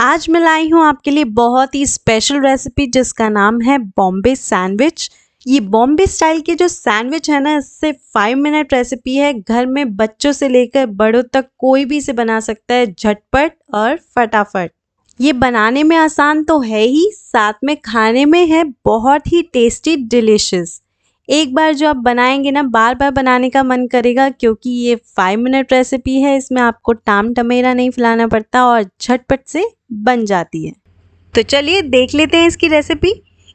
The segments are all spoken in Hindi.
आज मैं लाई हूँ आपके लिए बहुत ही स्पेशल रेसिपी जिसका नाम है बॉम्बे सैंडविच ये बॉम्बे स्टाइल के जो सैंडविच है ना इससे फाइव मिनट रेसिपी है घर में बच्चों से लेकर बड़ों तक कोई भी इसे बना सकता है झटपट और फटाफट ये बनाने में आसान तो है ही साथ में खाने में है बहुत ही टेस्टी डिलिशियस एक बार जो आप बनाएंगे ना बार बार बनाने का मन करेगा क्योंकि ये फाइव मिनट रेसिपी है इसमें आपको टाम टमेरा नहीं फैलाना पड़ता और झटपट से बन जाती है तो चलिए देख लेते हैं इसकी रेसिपी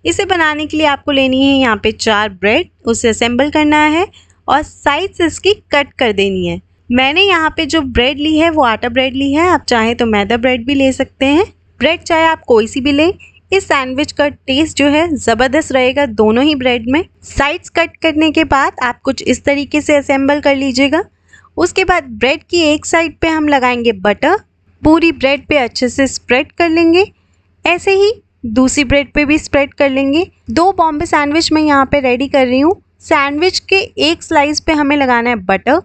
इसे बनाने के लिए आपको लेनी है यहाँ पे चार ब्रेड उसे असेंबल करना है और साइड से इसकी कट कर देनी है मैंने यहाँ पे जो ब्रेड ली है वो आटा ब्रेड ली है आप चाहें तो मैदा ब्रेड भी ले सकते हैं ब्रेड चाहे आप कोई सी भी लें इस सैंडविच का टेस्ट जो है ज़बरदस्त रहेगा दोनों ही ब्रेड में साइड्स कट करने के बाद आप कुछ इस तरीके से असेंबल कर लीजिएगा उसके बाद ब्रेड की एक साइड पे हम लगाएंगे बटर पूरी ब्रेड पे अच्छे से स्प्रेड कर लेंगे ऐसे ही दूसरी ब्रेड पे भी स्प्रेड कर लेंगे दो बॉम्बे सैंडविच मैं यहाँ पे रेडी कर रही हूँ सैंडविच के एक स्लाइस पे हमें लगाना है बटर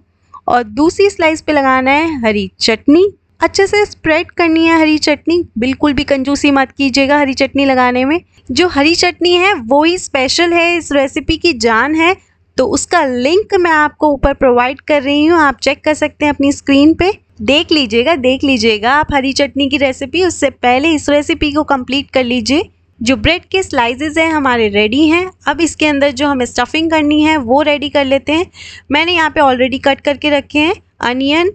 और दूसरी स्लाइस पे लगाना है हरी चटनी अच्छे से स्प्रेड करनी है हरी चटनी बिल्कुल भी कंजूसी मत कीजिएगा हरी चटनी लगाने में जो हरी चटनी है वो ही स्पेशल है इस रेसिपी की जान है तो उसका लिंक मैं आपको ऊपर प्रोवाइड कर रही हूँ आप चेक कर सकते हैं अपनी स्क्रीन पे देख लीजिएगा देख लीजिएगा आप हरी चटनी की रेसिपी उससे पहले इस रेसिपी को कंप्लीट कर लीजिए जो ब्रेड के स्लाइसेस हैं हमारे रेडी हैं अब इसके अंदर जो हमें स्टफिंग करनी है वो रेडी कर लेते हैं मैंने यहाँ पे ऑलरेडी कट करके रखे हैं अनियन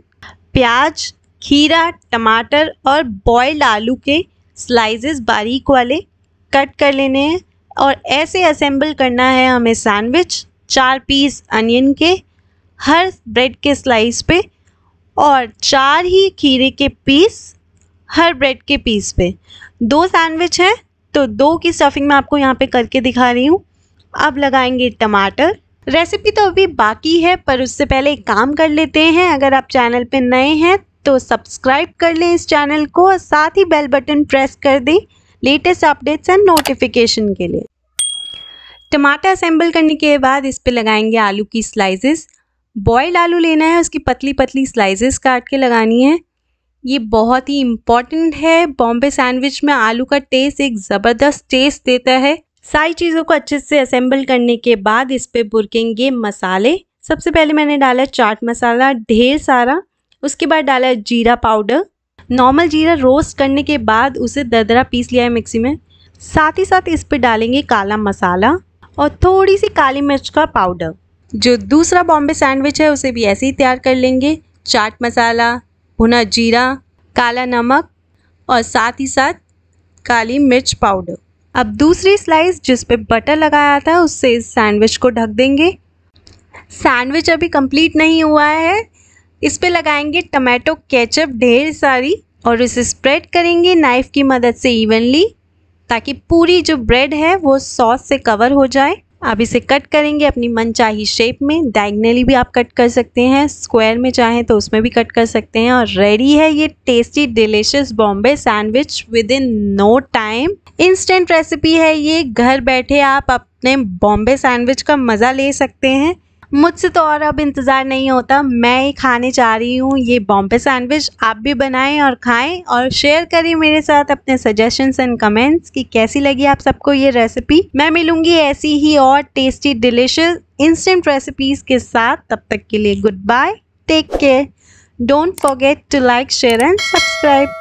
प्याज खीरा टमाटर और बॉयल्ड आलू के स्लाइसेस बारीक वाले कट कर लेने हैं और ऐसे असेंबल करना है हमें सैंडविच चार पीस अनियन के हर ब्रेड के स्लाइस पे और चार ही खीरे के पीस हर ब्रेड के पीस पे दो सैंडविच है तो दो की स्टफिंग मैं आपको यहाँ पे करके दिखा रही हूँ अब लगाएंगे टमाटर रेसिपी तो अभी बाकी है पर उससे पहले एक काम कर लेते हैं अगर आप चैनल पे नए हैं तो सब्सक्राइब कर लें इस चैनल को और साथ ही बेल बटन प्रेस कर दें लेटेस्ट अपडेट्स एंड नोटिफिकेशन के लिए टमाटर असेंबल करने के बाद इस पर लगाएंगे आलू की स्लाइसेस बॉयल आलू लेना है उसकी पतली पतली स्लाइसेस काट के लगानी है ये बहुत ही इम्पॉर्टेंट है बॉम्बे सैंडविच में आलू का टेस्ट एक ज़बरदस्त टेस्ट देता है सारी चीज़ों को अच्छे से असेंबल करने के बाद इस पर बुरकेंगे मसाले सबसे पहले मैंने डाला चाट मसाला ढेर सारा उसके बाद डाला है जीरा पाउडर नॉर्मल जीरा रोस्ट करने के बाद उसे दरदरा पीस लिया है मिक्सी में साथ ही साथ इस पर डालेंगे काला मसाला और थोड़ी सी काली मिर्च का पाउडर जो दूसरा बॉम्बे सैंडविच है उसे भी ऐसे ही तैयार कर लेंगे चाट मसाला भुना जीरा काला नमक और साथ ही साथ काली मिर्च पाउडर अब दूसरी स्लाइस जिस पे बटर लगाया था उससे इस सैंडविच को ढक देंगे सैंडविच अभी कंप्लीट नहीं हुआ है इस पे लगाएंगे टमाटो केचप ढेर सारी और इसे स्प्रेड करेंगे नाइफ़ की मदद से इवनली ताकि पूरी जो ब्रेड है वो सॉस से कवर हो जाए आप इसे कट करेंगे अपनी मनचाही शेप में डायगनली भी आप कट कर सकते हैं स्क्वायर में चाहें तो उसमें भी कट कर सकते हैं और रेडी है ये tasty delicious Bombay sandwich with in no time instant recipe है ये घर बैठे आप अपने बॉम्बे सैंडविच का मज़ा ले सकते हैं मुझसे तो और अब इंतज़ार नहीं होता मैं ही खाने जा रही हूँ ये बॉम्बे सैंडविच आप भी बनाएं और खाएं और शेयर करें मेरे साथ अपने सजेशंस एंड कमेंट्स कि कैसी लगी आप सबको ये रेसिपी मैं मिलूँगी ऐसी ही और टेस्टी डिलिशियस इंस्टेंट रेसिपीज़ के साथ तब तक के लिए good bye take care don't forget to like share and subscribe